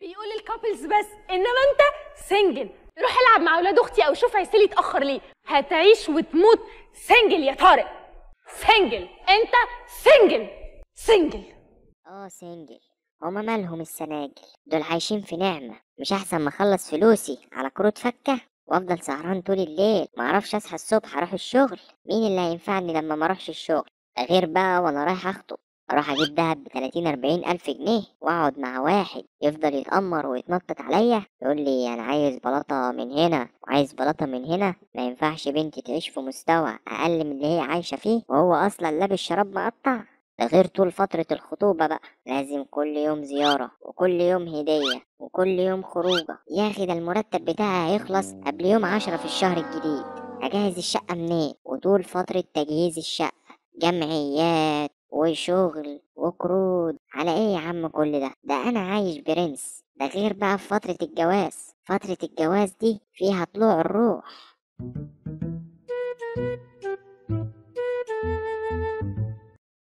بيقول الكابلز بس انما انت سنجل روح العب مع اولاد اختي او شوف عسيلي اتاخر ليه هتعيش وتموت سنجل يا طارق سنجل انت سنجل سنجل اه سنجل هما مالهم السناجل دول عايشين في نعمة مش أحسن ما أخلص فلوسي على كروت فكة وأفضل سهران طول الليل ما اعرفش أصحى الصبح أروح الشغل مين اللي هينفعني لما ما اروحش الشغل غير بقى وأنا رايح أخطب اروح اجيب دهب ب 30 40 الف جنيه واقعد مع واحد يفضل يتأمر ويتنطط عليا يقول لي انا عايز بلاطة من هنا وعايز بلاطة من هنا ما ينفعش بنتي تعيش في مستوى اقل من اللي هي عايشة فيه وهو اصلا لابس شراب مقطع ده غير طول فترة الخطوبة بقى لازم كل يوم زيارة وكل يوم هدية وكل يوم خروجة يا أخي ده المرتب بتاعها هيخلص قبل يوم عشرة في الشهر الجديد أجهز الشقة منين وطول فترة تجهيز الشقة جمعيات وشغل وقروض على ايه يا عم كل ده ده انا عايش برنس ده غير بقى في فترة الجواز فترة الجواز دي فيها طلوع الروح